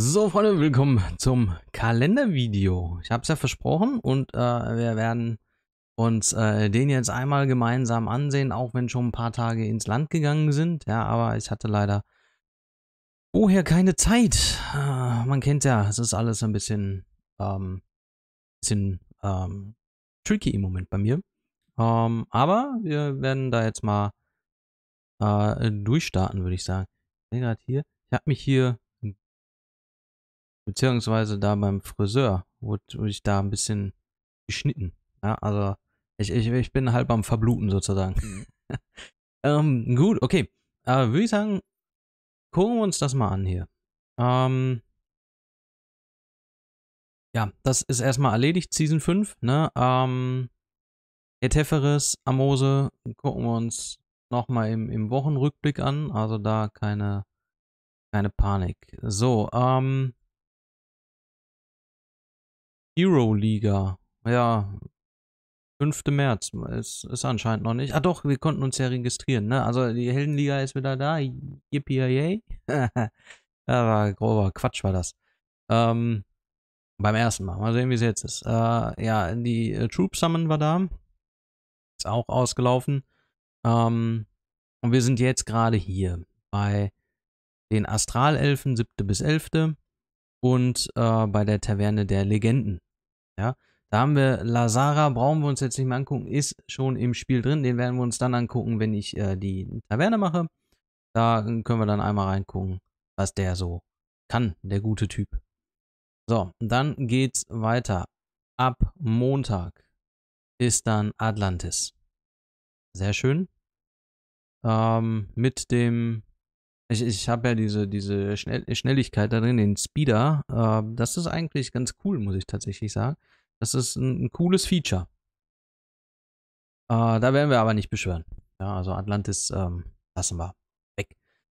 So, Freunde, willkommen zum Kalendervideo. Ich habe es ja versprochen und äh, wir werden uns äh, den jetzt einmal gemeinsam ansehen, auch wenn schon ein paar Tage ins Land gegangen sind. Ja, aber ich hatte leider vorher keine Zeit. Äh, man kennt ja, es ist alles ein bisschen, ähm, bisschen ähm, tricky im Moment bei mir. Ähm, aber wir werden da jetzt mal äh, durchstarten, würde ich sagen. Ich sehe gerade hier, ich habe mich hier Beziehungsweise da beim Friseur wurde, wurde ich da ein bisschen geschnitten. Ja, also ich, ich, ich bin halb am Verbluten sozusagen. Mhm. ähm, gut, okay. Äh, würde ich sagen, gucken wir uns das mal an hier. Ähm, ja, das ist erstmal erledigt, Season 5. Ne? Ähm, Eteferis, Amose gucken wir uns nochmal im, im Wochenrückblick an. Also da keine, keine Panik. So, ähm, Hero Liga. Ja, 5. März ist, ist anscheinend noch nicht. Ah doch, wir konnten uns ja registrieren, ne? Also die Heldenliga ist wieder da. Yippie. Aber grober Quatsch war das. Ähm, beim ersten Mal. Mal sehen, wie es jetzt ist. Äh, ja, die äh, Troop Summon war da. Ist auch ausgelaufen. Ähm, und wir sind jetzt gerade hier bei den Astralelfen, 7. bis 11. Und äh, bei der Taverne der Legenden. Ja, da haben wir Lazara, brauchen wir uns jetzt nicht mehr angucken, ist schon im Spiel drin. Den werden wir uns dann angucken, wenn ich äh, die Taverne mache. Da können wir dann einmal reingucken, was der so kann, der gute Typ. So, dann geht's weiter. Ab Montag ist dann Atlantis. Sehr schön. Ähm, mit dem ich, ich habe ja diese, diese Schnell Schnelligkeit da drin, den Speeder. Äh, das ist eigentlich ganz cool, muss ich tatsächlich sagen. Das ist ein, ein cooles Feature. Äh, da werden wir aber nicht beschwören. Ja, also Atlantis ähm, lassen wir weg.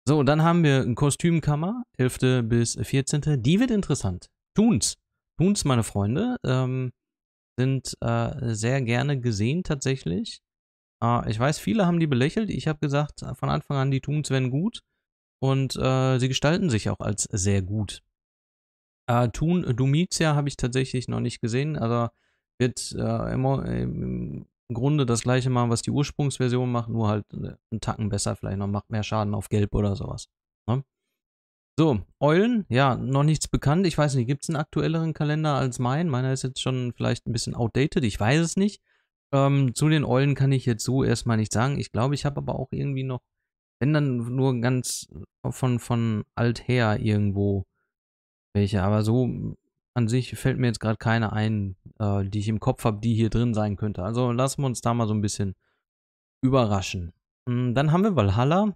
So, dann haben wir ein Kostümkammer, 11. bis 14. Die wird interessant. Toons. Toons, meine Freunde, ähm, sind äh, sehr gerne gesehen tatsächlich. Äh, ich weiß, viele haben die belächelt. Ich habe gesagt, von Anfang an, die Toons werden gut. Und äh, sie gestalten sich auch als sehr gut. Äh, Tun äh, Dumizia habe ich tatsächlich noch nicht gesehen. Also wird äh, immer, äh, im Grunde das gleiche machen, was die Ursprungsversion macht, nur halt äh, einen Tacken besser vielleicht noch, macht mehr Schaden auf Gelb oder sowas. Ne? So, Eulen, ja, noch nichts bekannt. Ich weiß nicht, gibt es einen aktuelleren Kalender als mein? Meiner ist jetzt schon vielleicht ein bisschen outdated, ich weiß es nicht. Ähm, zu den Eulen kann ich jetzt so erstmal nicht sagen. Ich glaube, ich habe aber auch irgendwie noch, wenn dann nur ganz von, von alt her irgendwo welche, aber so an sich fällt mir jetzt gerade keine ein, äh, die ich im Kopf habe, die hier drin sein könnte. Also lassen wir uns da mal so ein bisschen überraschen. Hm, dann haben wir Valhalla.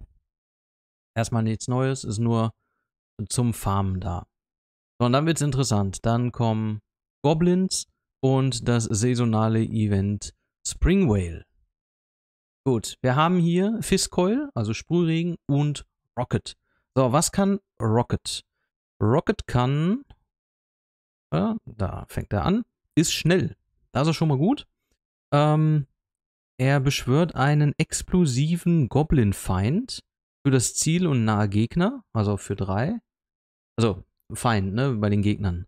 Erstmal nichts Neues, ist nur zum Farmen da. So, und dann wird es interessant. Dann kommen Goblins und das saisonale Event Spring Whale. Gut, wir haben hier Fiskcoil, also Sprühregen und Rocket. So, was kann Rocket? Rocket kann, äh, da fängt er an, ist schnell. Das ist schon mal gut. Ähm, er beschwört einen explosiven Goblin-Feind für das Ziel und nahe Gegner, also für drei. Also Feind, ne, bei den Gegnern.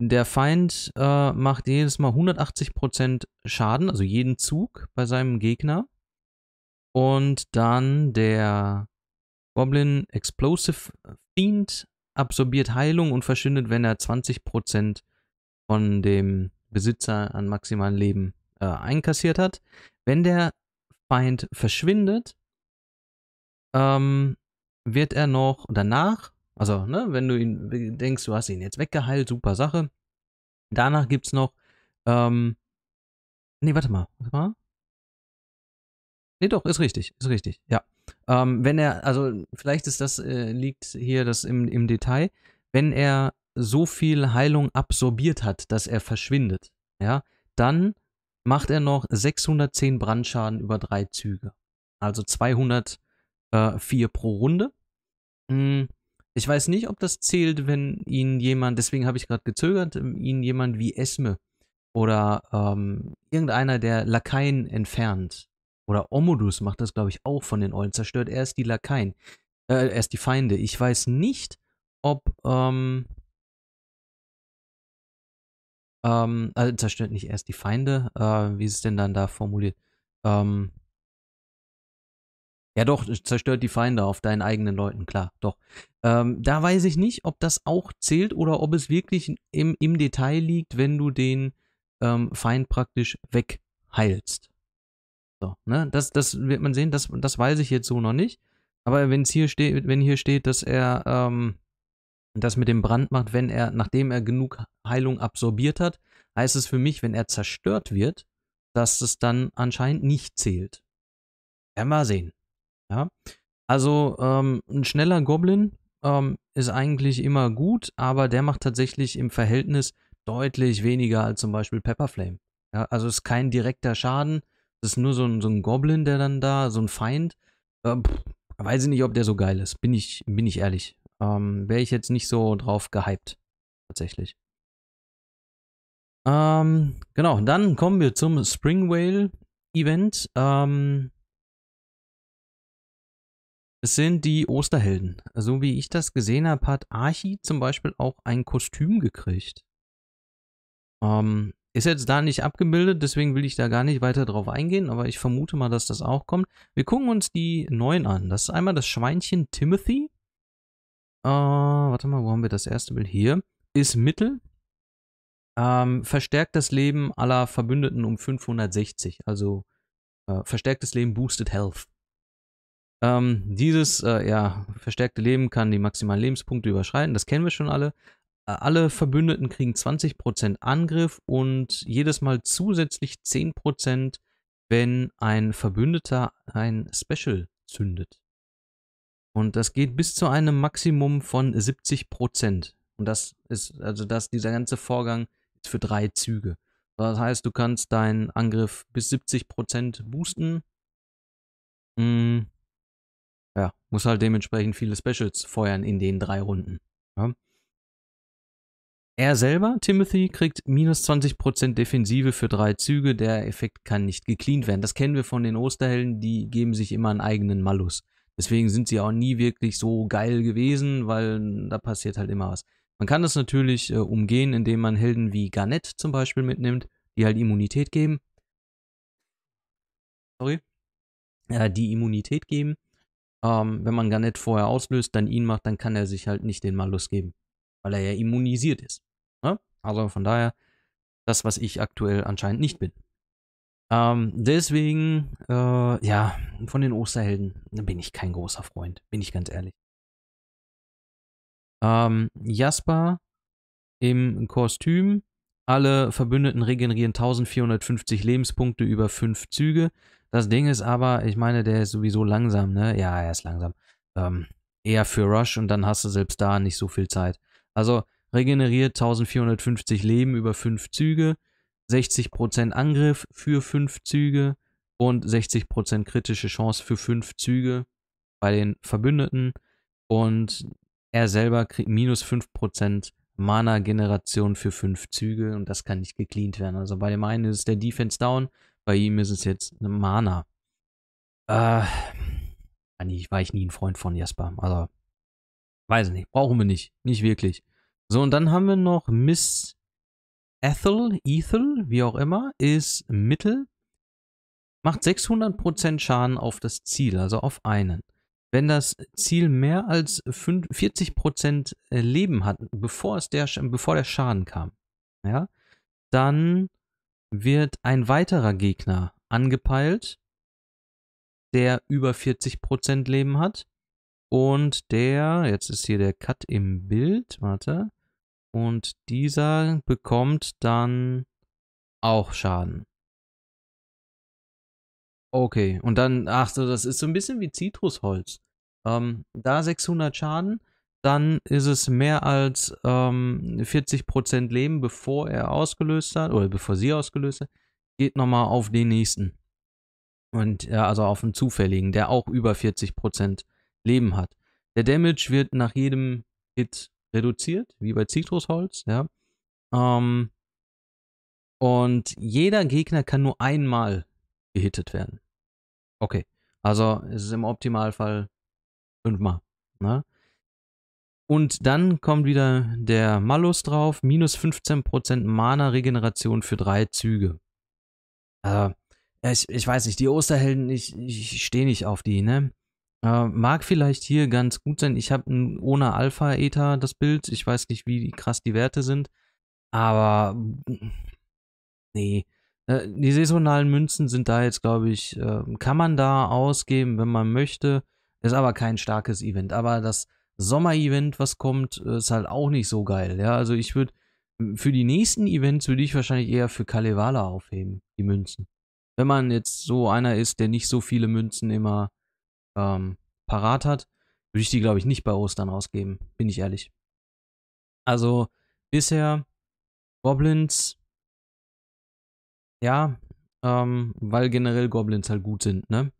Der Feind äh, macht jedes Mal 180% Schaden, also jeden Zug bei seinem Gegner. Und dann der Goblin Explosive Fiend absorbiert Heilung und verschwindet, wenn er 20% von dem Besitzer an maximalen Leben äh, einkassiert hat. Wenn der Feind verschwindet, ähm, wird er noch danach, also ne, wenn du ihn denkst, du hast ihn jetzt weggeheilt, super Sache. Danach gibt es noch, ähm, nee, warte mal, warte mal. Nee, doch, ist richtig, ist richtig, ja. Ähm, wenn er, also vielleicht ist das, äh, liegt hier das im, im Detail, wenn er so viel Heilung absorbiert hat, dass er verschwindet, ja, dann macht er noch 610 Brandschaden über drei Züge. Also 204 äh, pro Runde. Hm, ich weiß nicht, ob das zählt, wenn ihn jemand, deswegen habe ich gerade gezögert, ähm, ihn jemand wie Esme oder ähm, irgendeiner der Lakaien entfernt. Oder Omodus macht das, glaube ich, auch von den Eulen. Zerstört erst die Lakaien. Äh, erst die Feinde. Ich weiß nicht, ob, ähm, ähm, also zerstört nicht erst die Feinde. Äh, wie ist es denn dann da formuliert? Ähm, ja doch, zerstört die Feinde auf deinen eigenen Leuten, klar, doch. Ähm, da weiß ich nicht, ob das auch zählt oder ob es wirklich im, im Detail liegt, wenn du den ähm, Feind praktisch wegheilst. So, ne? Das, das wird man sehen, das, das weiß ich jetzt so noch nicht. Aber wenn hier steht, wenn hier steht, dass er ähm, das mit dem Brand macht, wenn er, nachdem er genug Heilung absorbiert hat, heißt es für mich, wenn er zerstört wird, dass es dann anscheinend nicht zählt. Werden wir sehen. Ja. Also ähm, ein schneller Goblin ähm, ist eigentlich immer gut, aber der macht tatsächlich im Verhältnis deutlich weniger als zum Beispiel Pepperflame. Ja, also ist kein direkter Schaden, das ist nur so ein, so ein Goblin, der dann da, so ein Feind. Äh, weiß ich nicht, ob der so geil ist. Bin ich, bin ich ehrlich. Ähm, Wäre ich jetzt nicht so drauf gehypt. Tatsächlich. Ähm, genau, dann kommen wir zum Spring Whale Event. Ähm, es sind die Osterhelden. So wie ich das gesehen habe, hat Archie zum Beispiel auch ein Kostüm gekriegt. Ähm, ist jetzt da nicht abgebildet, deswegen will ich da gar nicht weiter drauf eingehen, aber ich vermute mal, dass das auch kommt. Wir gucken uns die neuen an. Das ist einmal das Schweinchen Timothy. Äh, warte mal, wo haben wir das erste Bild? Hier. Ist Mittel. Ähm, verstärkt das Leben aller Verbündeten um 560. Also äh, verstärktes Leben boosted Health. Ähm, dieses äh, ja, verstärkte Leben kann die maximalen Lebenspunkte überschreiten, das kennen wir schon alle alle Verbündeten kriegen 20% Angriff und jedes Mal zusätzlich 10%, wenn ein Verbündeter ein Special zündet. Und das geht bis zu einem Maximum von 70%. Und das ist, also das, dieser ganze Vorgang ist für drei Züge. Das heißt, du kannst deinen Angriff bis 70% boosten. Hm. Ja, muss halt dementsprechend viele Specials feuern in den drei Runden. Ja. Er selber, Timothy, kriegt minus 20% Defensive für drei Züge. Der Effekt kann nicht gecleant werden. Das kennen wir von den Osterhelden, die geben sich immer einen eigenen Malus. Deswegen sind sie auch nie wirklich so geil gewesen, weil da passiert halt immer was. Man kann das natürlich äh, umgehen, indem man Helden wie Garnett zum Beispiel mitnimmt, die halt Immunität geben. Sorry. Äh, die Immunität geben. Ähm, wenn man Garnett vorher auslöst, dann ihn macht, dann kann er sich halt nicht den Malus geben, weil er ja immunisiert ist. Also von daher, das, was ich aktuell anscheinend nicht bin. Ähm, deswegen, äh, ja, von den Osterhelden bin ich kein großer Freund, bin ich ganz ehrlich. Ähm, Jasper im Kostüm. Alle Verbündeten regenerieren 1450 Lebenspunkte über 5 Züge. Das Ding ist aber, ich meine, der ist sowieso langsam, ne? Ja, er ist langsam. Ähm, eher für Rush und dann hast du selbst da nicht so viel Zeit. Also, regeneriert 1450 Leben über 5 Züge, 60% Angriff für 5 Züge und 60% kritische Chance für 5 Züge bei den Verbündeten und er selber kriegt minus 5% Mana-Generation für 5 Züge und das kann nicht gecleant werden. Also bei dem einen ist der Defense down, bei ihm ist es jetzt eine Mana. Äh, ah, ah, eigentlich war ich nie ein Freund von Jasper, also weiß nicht, brauchen wir nicht, nicht wirklich. So, und dann haben wir noch Miss Ethel, Ethel, wie auch immer, ist Mittel. Macht 600% Schaden auf das Ziel, also auf einen. Wenn das Ziel mehr als 40% äh, Leben hat, bevor, es der, bevor der Schaden kam, ja, dann wird ein weiterer Gegner angepeilt, der über 40% Leben hat. Und der, jetzt ist hier der Cut im Bild, warte, und dieser bekommt dann auch Schaden. Okay, und dann, ach so, das ist so ein bisschen wie Zitrusholz. Ähm, da 600 Schaden, dann ist es mehr als ähm, 40% Leben, bevor er ausgelöst hat, oder bevor sie ausgelöst hat, geht nochmal auf den nächsten. Und ja, also auf den zufälligen, der auch über 40% Leben hat. Der Damage wird nach jedem Hit reduziert, wie bei Zitrusholz, ja. Ähm, und jeder Gegner kann nur einmal gehittet werden. Okay. Also es ist im Optimalfall fünfmal. Ne? Und dann kommt wieder der Malus drauf, minus 15% Mana-Regeneration für drei Züge. Äh, ich, ich weiß nicht, die Osterhelden, ich, ich stehe nicht auf die, ne? Äh, mag vielleicht hier ganz gut sein. Ich habe ohne Alpha ether das Bild. Ich weiß nicht, wie krass die Werte sind. Aber mm, nee. Äh, die saisonalen Münzen sind da jetzt, glaube ich, äh, kann man da ausgeben, wenn man möchte. Ist aber kein starkes Event. Aber das Sommer-Event, was kommt, ist halt auch nicht so geil. Ja, also ich würde hm, für die nächsten Events würde ich wahrscheinlich eher für Kalevala aufheben, die Münzen. Wenn man jetzt so einer ist, der nicht so viele Münzen immer ähm, parat hat, würde ich die, glaube ich, nicht bei Ostern ausgeben, bin ich ehrlich. Also bisher Goblins, ja, ähm, weil generell Goblins halt gut sind, ne?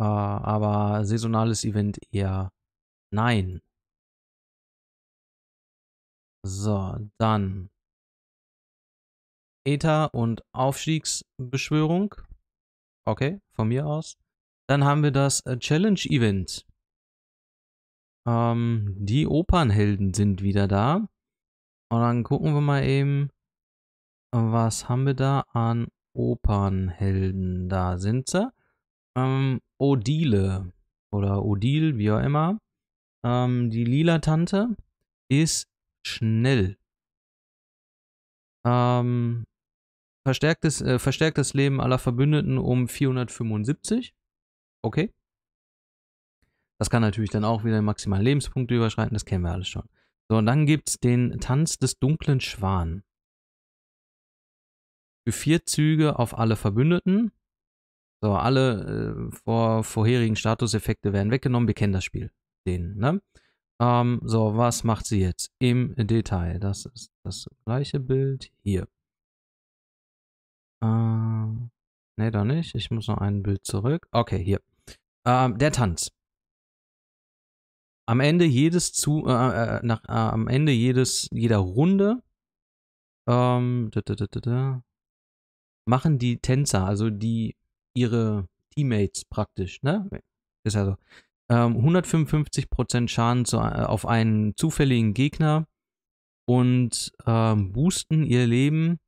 Äh, aber saisonales Event eher nein. So, dann Eta und Aufstiegsbeschwörung. Okay, von mir aus. Dann haben wir das äh, Challenge Event. Ähm, die Opernhelden sind wieder da. Und dann gucken wir mal eben, was haben wir da an Opernhelden? Da sind sie. Ähm, Odile oder Odile, wie auch immer. Ähm, die lila Tante ist schnell. Ähm, verstärktes, äh, verstärktes Leben aller Verbündeten um 475. Okay. Das kann natürlich dann auch wieder maximal Lebenspunkte überschreiten, das kennen wir alles schon. So, und dann gibt es den Tanz des dunklen Schwan. Für vier Züge auf alle Verbündeten. So, alle äh, vor, vorherigen Statuseffekte werden weggenommen. Wir kennen das Spiel. Den, ne? Ähm, so, was macht sie jetzt im Detail? Das ist das gleiche Bild hier. Äh, ne, da nicht. Ich muss noch ein Bild zurück. Okay, hier. Ähm, der Tanz. Am Ende jedes zu, äh, äh, nach, äh, am Ende jedes, jeder Runde ähm, da, da, da, machen die Tänzer, also die ihre Teammates praktisch, ne? Ist also ähm, 155% Schaden zu, äh, auf einen zufälligen Gegner und ähm, boosten ihr Leben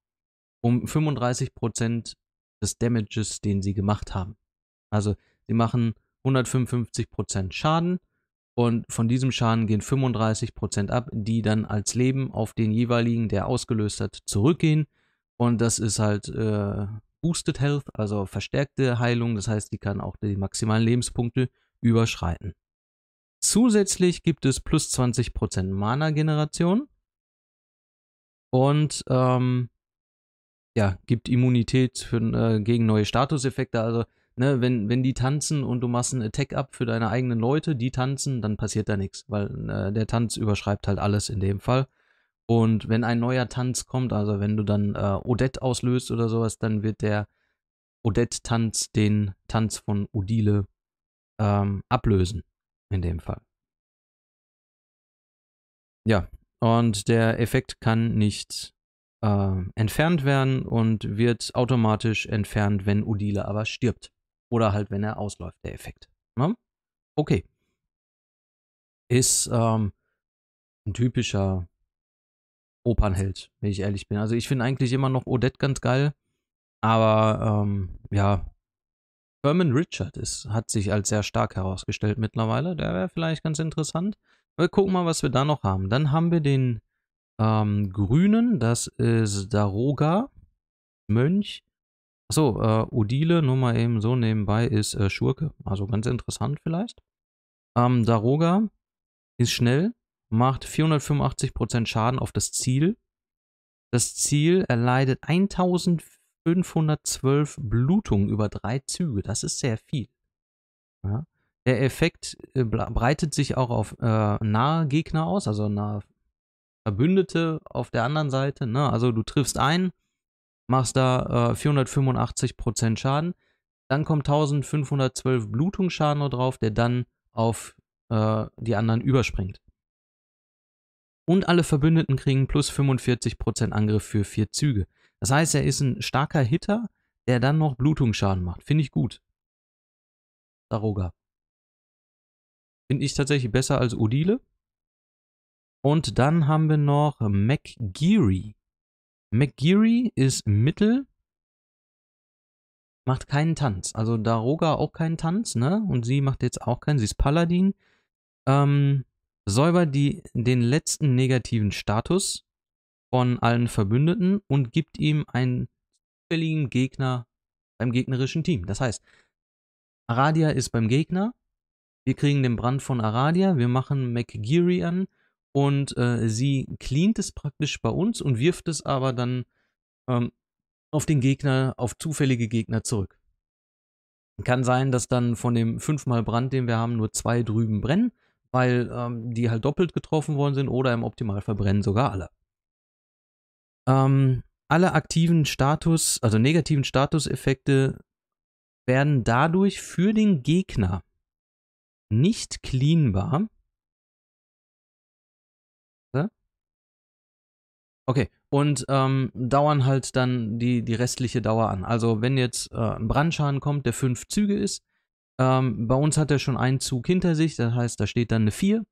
um 35% des Damages, den sie gemacht haben. Also sie machen 155% Schaden und von diesem Schaden gehen 35% ab, die dann als Leben auf den jeweiligen, der ausgelöst hat, zurückgehen. Und das ist halt äh, Boosted Health, also verstärkte Heilung. Das heißt, die kann auch die maximalen Lebenspunkte überschreiten. Zusätzlich gibt es plus 20% Mana-Generation. Und ähm, ja, gibt Immunität für, äh, gegen neue Statuseffekte. Also ne, wenn, wenn die tanzen und du machst einen Attack-Up für deine eigenen Leute, die tanzen, dann passiert da nichts, weil äh, der Tanz überschreibt halt alles in dem Fall. Und wenn ein neuer Tanz kommt, also wenn du dann äh, Odette auslöst oder sowas, dann wird der Odette-Tanz den Tanz von Odile ähm, ablösen. In dem Fall. Ja, und der Effekt kann nicht äh, entfernt werden und wird automatisch entfernt, wenn Odile aber stirbt oder halt, wenn er ausläuft, der Effekt. Ne? Okay. Ist ähm, ein typischer Opernheld, wenn ich ehrlich bin. Also ich finde eigentlich immer noch Odette ganz geil, aber ähm, ja, Herman Richard ist, hat sich als sehr stark herausgestellt mittlerweile. Der wäre vielleicht ganz interessant. Wir gucken mal, was wir da noch haben. Dann haben wir den ähm, Grünen, das ist Daroga, Mönch. Achso, äh, Odile, nur mal eben so nebenbei, ist äh, Schurke. Also ganz interessant vielleicht. Ähm, Daroga ist schnell, macht 485% Schaden auf das Ziel. Das Ziel erleidet 1512 Blutungen über drei Züge. Das ist sehr viel. Ja. Der Effekt äh, breitet sich auch auf äh, nahe Gegner aus, also nahe Verbündete auf der anderen Seite. Ne? Also du triffst einen machst da äh, 485% Schaden. Dann kommt 1512 Blutungsschaden noch drauf, der dann auf äh, die anderen überspringt. Und alle Verbündeten kriegen plus 45% Angriff für vier Züge. Das heißt, er ist ein starker Hitter, der dann noch Blutungsschaden macht. Finde ich gut. Daroga. Finde ich tatsächlich besser als Odile. Und dann haben wir noch McGeary. McGeary ist Mittel. Macht keinen Tanz. Also Daroga auch keinen Tanz, ne? Und sie macht jetzt auch keinen. Sie ist Paladin. Ähm, säubert die, den letzten negativen Status von allen Verbündeten und gibt ihm einen zufälligen Gegner beim gegnerischen Team. Das heißt, Aradia ist beim Gegner. Wir kriegen den Brand von Aradia. Wir machen McGeary an und äh, sie cleant es praktisch bei uns und wirft es aber dann ähm, auf den Gegner, auf zufällige Gegner zurück. Kann sein, dass dann von dem fünfmal Brand, den wir haben, nur zwei drüben brennen, weil ähm, die halt doppelt getroffen worden sind oder im Optimalfall verbrennen sogar alle. Ähm, alle aktiven Status, also negativen Statuseffekte werden dadurch für den Gegner nicht cleanbar, Okay, und ähm, dauern halt dann die, die restliche Dauer an. Also wenn jetzt äh, ein Brandschaden kommt, der fünf Züge ist, ähm, bei uns hat er schon einen Zug hinter sich, das heißt, da steht dann eine 4.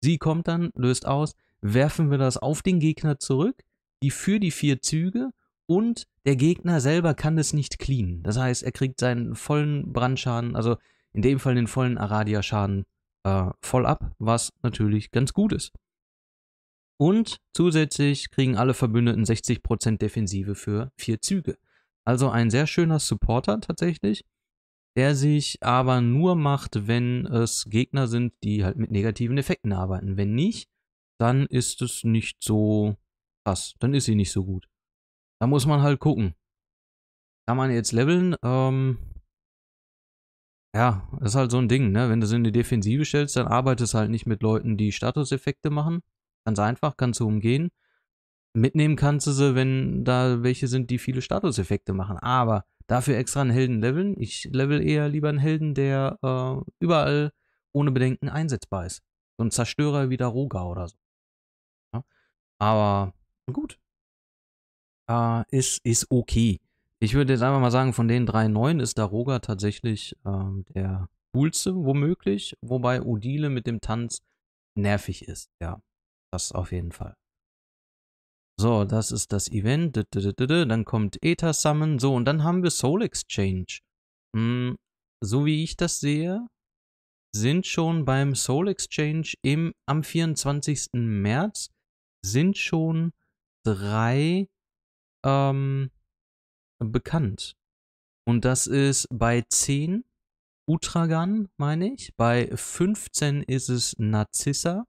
Sie kommt dann, löst aus, werfen wir das auf den Gegner zurück, die für die vier Züge und der Gegner selber kann das nicht cleanen. Das heißt, er kriegt seinen vollen Brandschaden, also in dem Fall den vollen Aradia-Schaden äh, voll ab, was natürlich ganz gut ist. Und zusätzlich kriegen alle Verbündeten 60% Defensive für vier Züge. Also ein sehr schöner Supporter tatsächlich, der sich aber nur macht, wenn es Gegner sind, die halt mit negativen Effekten arbeiten. Wenn nicht, dann ist es nicht so krass. Dann ist sie nicht so gut. Da muss man halt gucken. Kann man jetzt leveln? Ähm, ja, das ist halt so ein Ding, ne? Wenn du sie in die Defensive stellst, dann arbeitest du halt nicht mit Leuten, die Statuseffekte machen. Ganz einfach, kannst du umgehen. Mitnehmen kannst du sie, wenn da welche sind, die viele Statuseffekte machen. Aber dafür extra einen Helden leveln. Ich level eher lieber einen Helden, der äh, überall ohne Bedenken einsetzbar ist. So ein Zerstörer wie der Roga oder so. Ja? Aber gut. Äh, ist, ist okay. Ich würde jetzt einfach mal sagen, von den drei neuen ist der Roga tatsächlich äh, der coolste, womöglich. Wobei Odile mit dem Tanz nervig ist, ja passt auf jeden Fall. So, das ist das Event. Dann kommt Ether Summon. So, und dann haben wir Soul Exchange. Hm, so wie ich das sehe, sind schon beim Soul Exchange im, am 24. März sind schon drei ähm, bekannt. Und das ist bei 10 Utragan, meine ich. Bei 15 ist es Narzissa.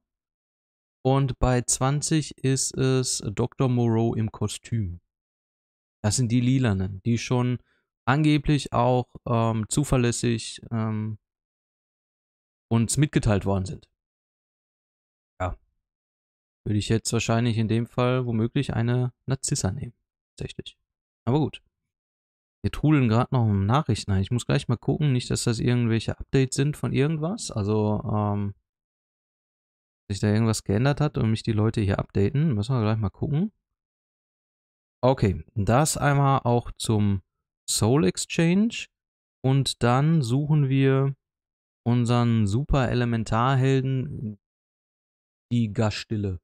Und bei 20 ist es Dr. Moreau im Kostüm. Das sind die Lilanen, die schon angeblich auch ähm, zuverlässig ähm, uns mitgeteilt worden sind. Ja. Würde ich jetzt wahrscheinlich in dem Fall womöglich eine Narzissa nehmen. Tatsächlich. Aber gut. Wir trudeln gerade noch Nachrichten ein. Ich muss gleich mal gucken, nicht, dass das irgendwelche Updates sind von irgendwas. Also, ähm, sich da irgendwas geändert hat und mich die Leute hier updaten. Müssen wir gleich mal gucken. Okay, das einmal auch zum Soul Exchange. Und dann suchen wir unseren super Elementarhelden, die Gaststille.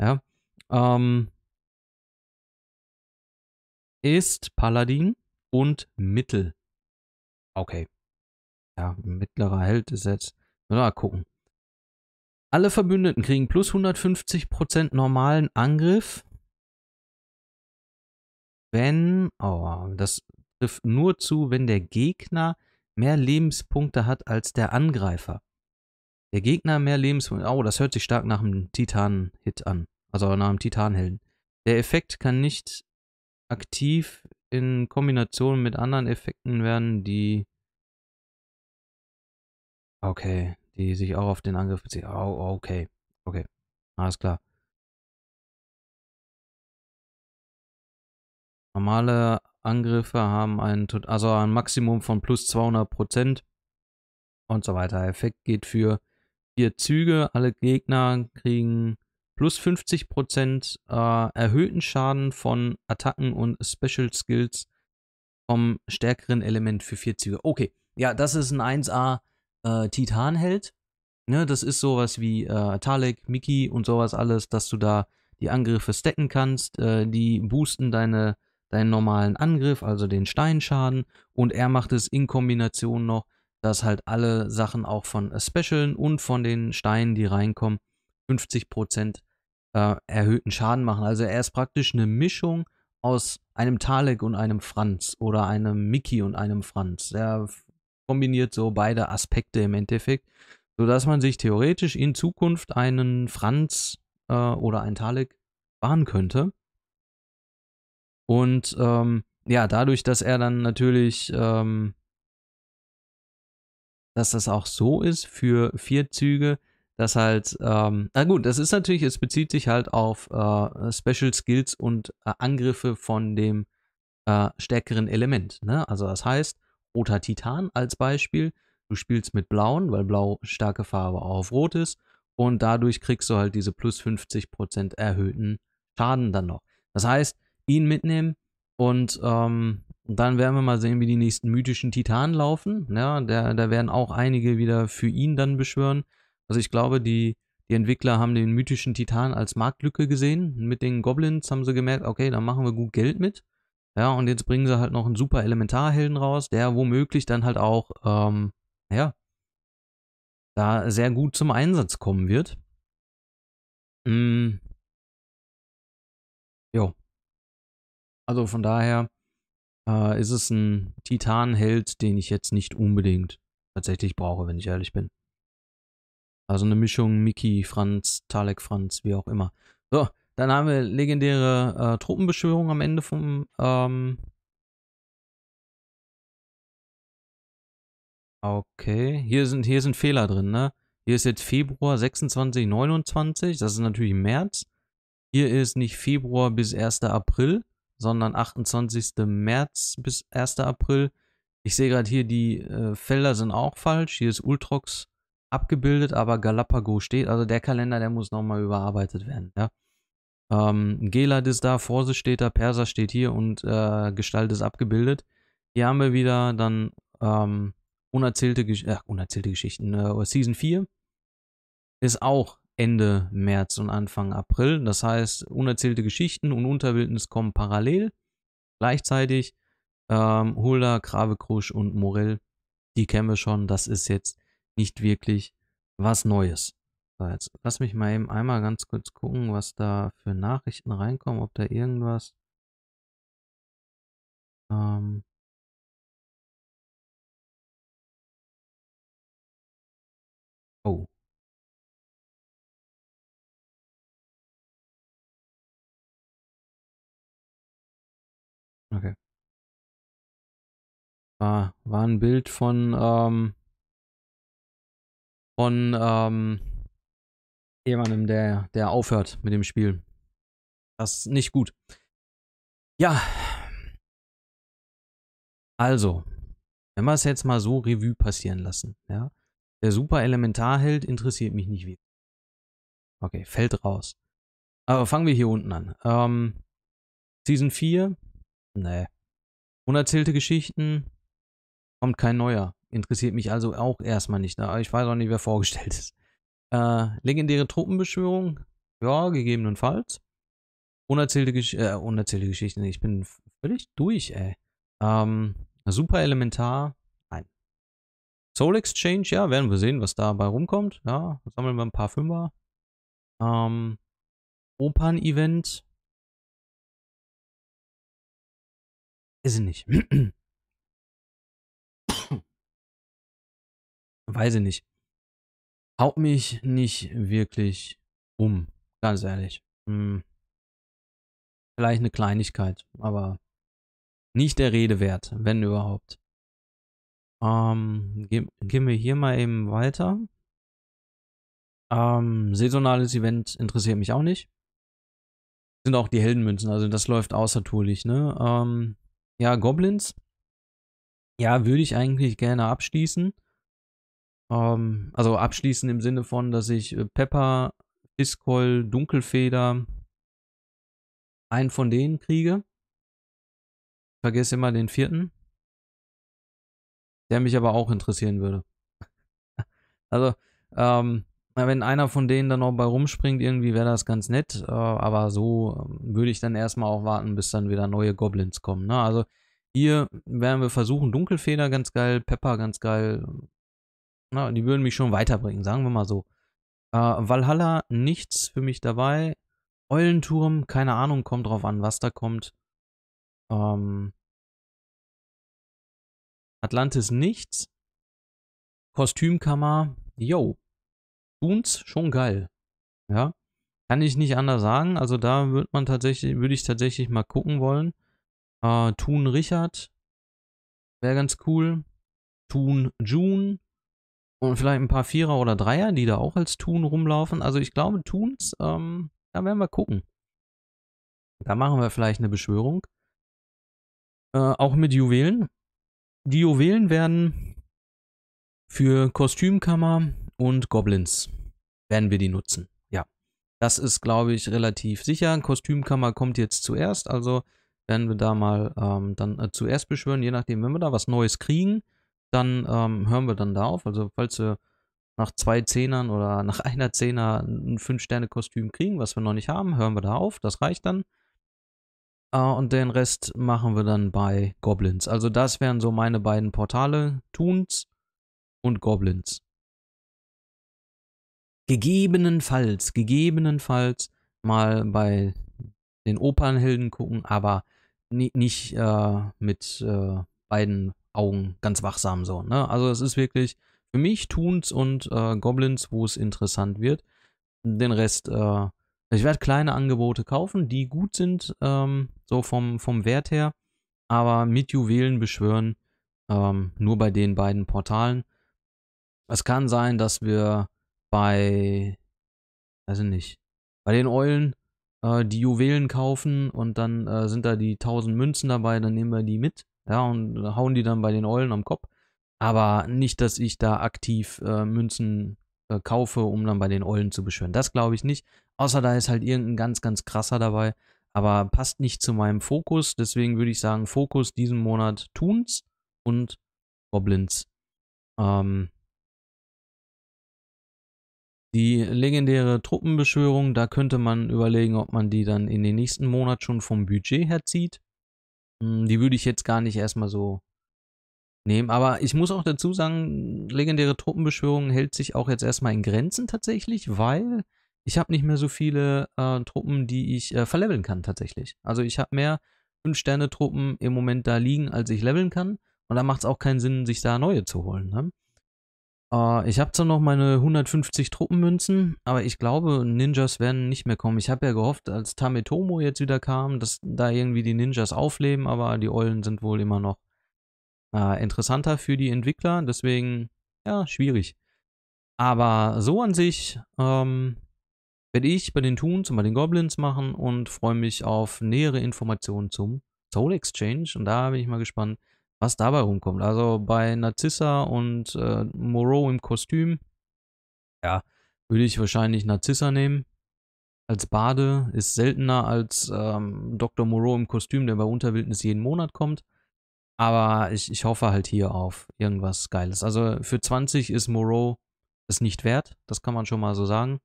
Ja, ähm, ist Paladin und Mittel. Okay. Ja, mittlerer Held ist jetzt. Mal gucken. Alle Verbündeten kriegen plus 150% normalen Angriff. Wenn, oh, das trifft nur zu, wenn der Gegner mehr Lebenspunkte hat als der Angreifer. Der Gegner mehr Lebenspunkte, oh, das hört sich stark nach einem Titan-Hit an. Also nach einem Titanhelden. Der Effekt kann nicht aktiv in Kombination mit anderen Effekten werden, die... Okay, die sich auch auf den Angriff bezieht. Oh, oh, okay. Okay. Alles klar. Normale Angriffe haben ein, also ein Maximum von plus 200 und so weiter. Effekt geht für vier Züge. Alle Gegner kriegen plus 50 äh, erhöhten Schaden von Attacken und Special Skills vom stärkeren Element für vier Züge. Okay, ja, das ist ein 1A äh, Titan hält. Ne, das ist sowas wie äh, Talek, Miki und sowas alles, dass du da die Angriffe stacken kannst. Äh, die boosten deine, deinen normalen Angriff, also den Steinschaden. Und er macht es in Kombination noch, dass halt alle Sachen auch von Specialen und von den Steinen, die reinkommen, 50% äh, erhöhten Schaden machen. Also er ist praktisch eine Mischung aus einem Talek und einem Franz oder einem Mickey und einem Franz. Er kombiniert so beide Aspekte im Endeffekt, sodass man sich theoretisch in Zukunft einen Franz äh, oder einen Talik bauen könnte. Und ähm, ja, dadurch, dass er dann natürlich, ähm, dass das auch so ist für vier Züge, dass halt, ähm, na gut, das ist natürlich, es bezieht sich halt auf äh, Special Skills und äh, Angriffe von dem äh, stärkeren Element. Ne? Also das heißt, roter Titan als Beispiel. Du spielst mit blauen, weil blau starke Farbe auf rot ist und dadurch kriegst du halt diese plus 50% erhöhten Schaden dann noch. Das heißt, ihn mitnehmen und ähm, dann werden wir mal sehen, wie die nächsten mythischen Titanen laufen. Ja, da, werden auch einige wieder für ihn dann beschwören. Also ich glaube, die, die Entwickler haben den mythischen Titan als Marktlücke gesehen. Mit den Goblins haben sie gemerkt, okay, da machen wir gut Geld mit. Ja, und jetzt bringen sie halt noch einen super Elementarhelden raus, der womöglich dann halt auch, ähm, ja, da sehr gut zum Einsatz kommen wird. Mm. Jo. Also von daher äh, ist es ein Titanheld, den ich jetzt nicht unbedingt tatsächlich brauche, wenn ich ehrlich bin. Also eine Mischung Mickey, Franz, Talek, Franz, wie auch immer. So, dann haben wir legendäre äh, Truppenbeschwörung am Ende vom. Ähm okay, hier sind, hier sind Fehler drin, ne? Hier ist jetzt Februar 26, 29, das ist natürlich März. Hier ist nicht Februar bis 1. April, sondern 28. März bis 1. April. Ich sehe gerade hier, die äh, Felder sind auch falsch. Hier ist Ultrox abgebildet, aber Galapago steht. Also der Kalender, der muss nochmal überarbeitet werden. Ja? Ähm, Gelad ist da, Vorse steht da, Perser steht hier und äh, Gestalt ist abgebildet. Hier haben wir wieder dann ähm, unerzählte, Gesch äh, unerzählte Geschichten. Äh, Season 4 ist auch Ende März und Anfang April. Das heißt, unerzählte Geschichten und Unterwildnis kommen parallel. Gleichzeitig ähm, Hulda, Kravekrusch und Morell, die kennen wir schon. Das ist jetzt nicht wirklich was Neues. So, jetzt lass mich mal eben einmal ganz kurz gucken, was da für Nachrichten reinkommen, ob da irgendwas. Ähm oh. Okay. War, war ein Bild von, ähm, von, ähm, jemandem, der, der aufhört mit dem Spiel. Das ist nicht gut. Ja. Also, wenn wir es jetzt mal so Revue passieren lassen, ja. Der super Elementarheld interessiert mich nicht wieder. Okay, fällt raus. Aber fangen wir hier unten an. Ähm, Season 4? Nee. Unerzählte Geschichten? Kommt kein neuer. Interessiert mich also auch erstmal nicht. ich weiß auch nicht, wer vorgestellt ist. Äh, legendäre Truppenbeschwörung? Ja, gegebenenfalls. Unerzählte, Gesch äh, unerzählte Geschichten. Ich bin völlig durch, ey. Ähm, super elementar. Nein. Soul Exchange, ja, werden wir sehen, was dabei rumkommt. Ja, sammeln wir ein paar Fünfer. Ähm, Opern-Event. Weiß ich nicht. Weiß ich nicht haut mich nicht wirklich um, ganz ehrlich. Hm. Vielleicht eine Kleinigkeit, aber nicht der Rede wert, wenn überhaupt. Ähm, ge gehen wir hier mal eben weiter. Ähm, saisonales Event interessiert mich auch nicht. Sind auch die Heldenmünzen, also das läuft außertourlich, ne? Ähm, ja, Goblins. Ja, würde ich eigentlich gerne abschließen. Ähm, also abschließend im Sinne von, dass ich äh, Pepper, Discoil, Dunkelfeder, einen von denen kriege. Ich vergesse immer den vierten. Der mich aber auch interessieren würde. also, ähm, wenn einer von denen dann noch bei rumspringt, irgendwie wäre das ganz nett. Äh, aber so ähm, würde ich dann erstmal auch warten, bis dann wieder neue Goblins kommen. Ne? Also hier werden wir versuchen, Dunkelfeder ganz geil, Pepper ganz geil, na, ne, die würden mich schon weiterbringen, sagen wir mal so. Äh, Valhalla, nichts für mich dabei. Eulenturm, keine Ahnung, kommt drauf an, was da kommt. Ähm, Atlantis nichts. Kostümkammer, yo. Boons, schon geil. Ja. Kann ich nicht anders sagen. Also da würde man tatsächlich, würde ich tatsächlich mal gucken wollen. Äh, Thun Richard. Wäre ganz cool. Thun June. Und vielleicht ein paar Vierer oder Dreier, die da auch als Tun rumlaufen. Also ich glaube, Tuns, ähm, da werden wir gucken. Da machen wir vielleicht eine Beschwörung. Äh, auch mit Juwelen. Die Juwelen werden für Kostümkammer und Goblins werden wir die nutzen. Ja, das ist, glaube ich, relativ sicher. Kostümkammer kommt jetzt zuerst, also werden wir da mal ähm, dann äh, zuerst beschwören, je nachdem, wenn wir da was Neues kriegen dann ähm, hören wir dann da auf. Also falls wir nach zwei Zehnern oder nach einer Zehner ein Fünf-Sterne-Kostüm kriegen, was wir noch nicht haben, hören wir da auf. Das reicht dann. Äh, und den Rest machen wir dann bei Goblins. Also das wären so meine beiden Portale, Toons und Goblins. Gegebenenfalls, gegebenenfalls mal bei den Opernhelden gucken, aber nicht äh, mit äh, beiden Augen ganz wachsam so. Ne? Also es ist wirklich für mich Toons und äh, Goblins, wo es interessant wird. Den Rest, äh, ich werde kleine Angebote kaufen, die gut sind, ähm, so vom, vom Wert her, aber mit Juwelen beschwören, ähm, nur bei den beiden Portalen. Es kann sein, dass wir bei, weiß ich nicht, bei den Eulen äh, die Juwelen kaufen und dann äh, sind da die 1000 Münzen dabei, dann nehmen wir die mit ja, und hauen die dann bei den Eulen am Kopf. Aber nicht, dass ich da aktiv äh, Münzen äh, kaufe, um dann bei den Eulen zu beschwören. Das glaube ich nicht. Außer da ist halt irgendein ganz, ganz krasser dabei. Aber passt nicht zu meinem Fokus. Deswegen würde ich sagen, Fokus diesen Monat Toons und Goblins. Ähm, die legendäre Truppenbeschwörung, da könnte man überlegen, ob man die dann in den nächsten Monat schon vom Budget her zieht. Hm, die würde ich jetzt gar nicht erstmal so nehmen. Aber ich muss auch dazu sagen, legendäre Truppenbeschwörung hält sich auch jetzt erstmal in Grenzen tatsächlich, weil ich habe nicht mehr so viele äh, Truppen, die ich äh, verleveln kann tatsächlich. Also ich habe mehr 5-Sterne-Truppen im Moment da liegen, als ich leveln kann. Und da macht es auch keinen Sinn, sich da neue zu holen. Ne? Äh, ich habe zwar noch meine 150 Truppenmünzen, aber ich glaube, Ninjas werden nicht mehr kommen. Ich habe ja gehofft, als Tametomo jetzt wieder kam, dass da irgendwie die Ninjas aufleben, aber die Eulen sind wohl immer noch äh, interessanter für die Entwickler. Deswegen, ja, schwierig. Aber so an sich ähm, werde ich bei den Toons und bei den Goblins machen und freue mich auf nähere Informationen zum Soul Exchange. Und da bin ich mal gespannt, was dabei rumkommt. Also bei Narzissa und äh, Moreau im Kostüm, ja, würde ich wahrscheinlich Narzissa nehmen. Als Bade ist seltener als ähm, Dr. Moreau im Kostüm, der bei Unterwildnis jeden Monat kommt. Aber ich, ich hoffe halt hier auf irgendwas Geiles. Also für 20 ist Moreau es nicht wert, das kann man schon mal so sagen.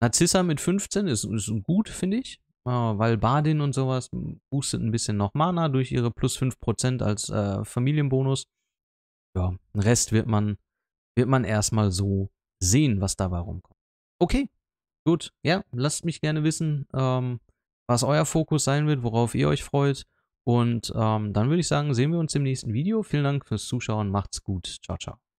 Narzissa mit 15 ist, ist gut, finde ich. Äh, weil Valbadin und sowas boostet ein bisschen noch Mana durch ihre plus 5% als äh, Familienbonus. Ja, den Rest wird man, wird man erstmal so sehen, was dabei rumkommt. Okay, gut. Ja, lasst mich gerne wissen, ähm, was euer Fokus sein wird, worauf ihr euch freut. Und ähm, dann würde ich sagen, sehen wir uns im nächsten Video. Vielen Dank fürs Zuschauen. Macht's gut. Ciao, ciao.